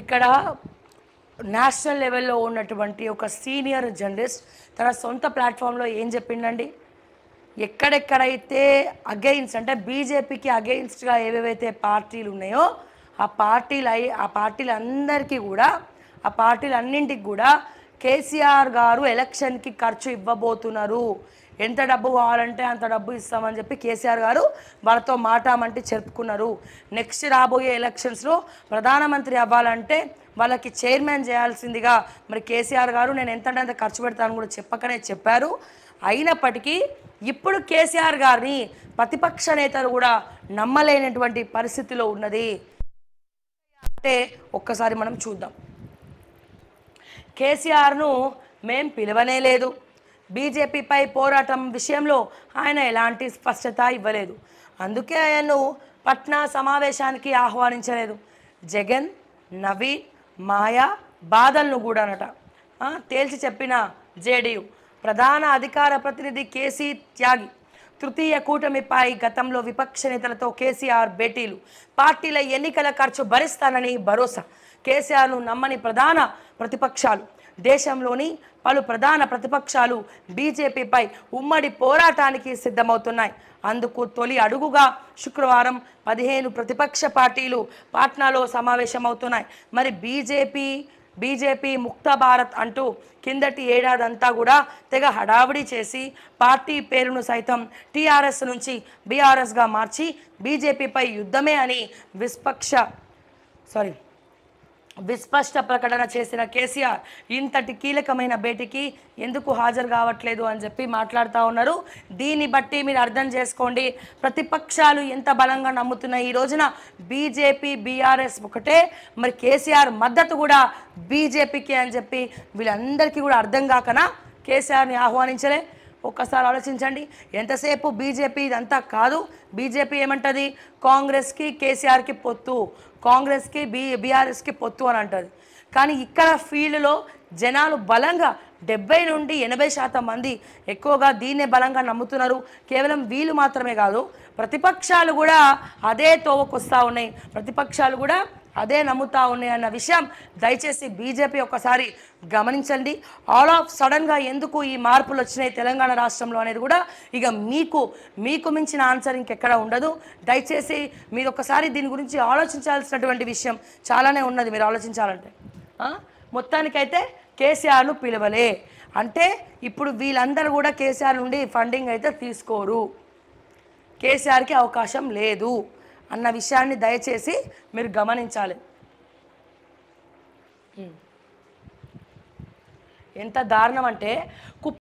ఇక్కడ నేషనల్ లెవెల్లో ఉన్నటువంటి ఒక సీనియర్ జర్నలిస్ట్ తన సొంత ప్లాట్ఫామ్లో ఏం చెప్పిండండి ఎక్కడెక్కడైతే అగెయిన్స్ అంటే బీజేపీకి అగెయిన్స్ట్గా ఏవేవైతే పార్టీలు ఉన్నాయో ఆ పార్టీలు ఆ పార్టీలందరికీ కూడా ఆ పార్టీలన్నింటికి కూడా కేసీఆర్ గారు ఎలక్షన్కి ఖర్చు ఇవ్వబోతున్నారు ఎంత డబ్బు కావాలంటే అంత డబ్బు ఇస్తామని చెప్పి కేసీఆర్ గారు వాళ్ళతో మాటామంటే చెప్పుకున్నారు నెక్స్ట్ రాబోయే ఎలక్షన్స్లో ప్రధానమంత్రి అవ్వాలంటే వాళ్ళకి చైర్మన్ చేయాల్సిందిగా మరి కేసీఆర్ గారు నేను ఎంత అంత ఖర్చు పెడతాను కూడా చెప్పకనే చెప్పారు అయినప్పటికీ ఇప్పుడు కేసీఆర్ గారిని ప్రతిపక్ష నేతలు కూడా నమ్మలేనటువంటి పరిస్థితిలో ఉన్నది అంటే ఒక్కసారి మనం చూద్దాం కేసీఆర్ను మేం పిలవనే లేదు బీజేపీపై పోరాటం విషయంలో ఆయన ఎలాంటి స్పష్టత ఇవ్వలేదు అందుకే ఆయన్ను పట్నా సమావేశానికి ఆహ్వానించలేదు జగన్ నవీన్ మాయా బాదల్ను కూడా అనట తేల్చి చెప్పిన జేడీయూ ప్రధాన అధికార ప్రతినిధి కేసీ త్యాగి తృతీయ కూటమిపై గతంలో విపక్ష నేతలతో కేసీఆర్ భేటీలు పార్టీల ఎన్నికల ఖర్చు భరిస్తానని భరోసా కేసీఆర్ను నమ్మని ప్రధాన ప్రతిపక్షాలు దేశంలోని పలు ప్రధాన ప్రతిపక్షాలు బీజేపీపై ఉమ్మడి పోరాటానికి సిద్ధమవుతున్నాయి అందుకు తొలి అడుగుగా శుక్రవారం పదిహేను ప్రతిపక్ష పార్టీలు పాట్నాలో సమావేశమవుతున్నాయి మరి బీజేపీ బీజేపీ ముక్త భారత్ అంటూ కిందటి ఏడాదంతా కూడా తెగ హడావిడి చేసి పార్టీ పేరును సైతం టీఆర్ఎస్ నుంచి బీఆర్ఎస్గా మార్చి బీజేపీపై యుద్ధమే అని విస్పక్ష సారీ విస్పష్ట ప్రకటన చేసిన కేసీఆర్ ఇంతటి కీలకమైన భేటీకి ఎందుకు హాజరు కావట్లేదు అని చెప్పి మాట్లాడుతూ ఉన్నారు దీన్ని బట్టి మీరు అర్థం చేసుకోండి ప్రతిపక్షాలు ఎంత బలంగా నమ్ముతున్నాయి ఈ రోజున బీజేపీ బీఆర్ఎస్ ఒకటే మరి కేసీఆర్ మద్దతు కూడా బీజేపీకి అని చెప్పి వీళ్ళందరికీ కూడా అర్థం కాకనా కేసీఆర్ని ఆహ్వానించలే ఒక్కసారి ఆలోచించండి ఎంతసేపు బీజేపీ ఇదంతా కాదు బీజేపీ ఏమంటుంది కాంగ్రెస్కి కేసీఆర్కి పొత్తు కాంగ్రెస్కి బీ బీఆర్ఎస్కి పొత్తు అని అంటుంది కానీ ఇక్కడ ఫీల్డ్లో జనాలు బలంగా డెబ్బై నుండి ఎనభై శాతం మంది ఎక్కువగా దీన్నే బలంగా నమ్ముతున్నారు కేవలం వీళ్ళు మాత్రమే కాదు ప్రతిపక్షాలు కూడా అదే తోవకొస్తూ ఉన్నాయి ప్రతిపక్షాలు కూడా అదే నమ్ముతా ఉన్నాయి అన్న విషయం దయచేసి బీజేపీ ఒక్కసారి గమనించండి ఆల్ ఆఫ్ సడన్గా ఎందుకు ఈ మార్పులు వచ్చినాయి తెలంగాణ రాష్ట్రంలో అనేది కూడా ఇక మీకు మీకు మించిన ఆన్సర్ ఇంకెక్కడ ఉండదు దయచేసి మీరు ఒకసారి దీని గురించి ఆలోచించాల్సినటువంటి విషయం చాలానే ఉన్నది మీరు ఆలోచించాలంటే మొత్తానికైతే కేసీఆర్ను పిలవలే అంటే ఇప్పుడు వీళ్ళందరూ కూడా కేసీఆర్ నుండి ఫండింగ్ అయితే తీసుకోరు కేసీఆర్కి అవకాశం లేదు అన్న విషయాన్ని దయచేసి మీరు గమనించాలి ఎంత దారుణం అంటే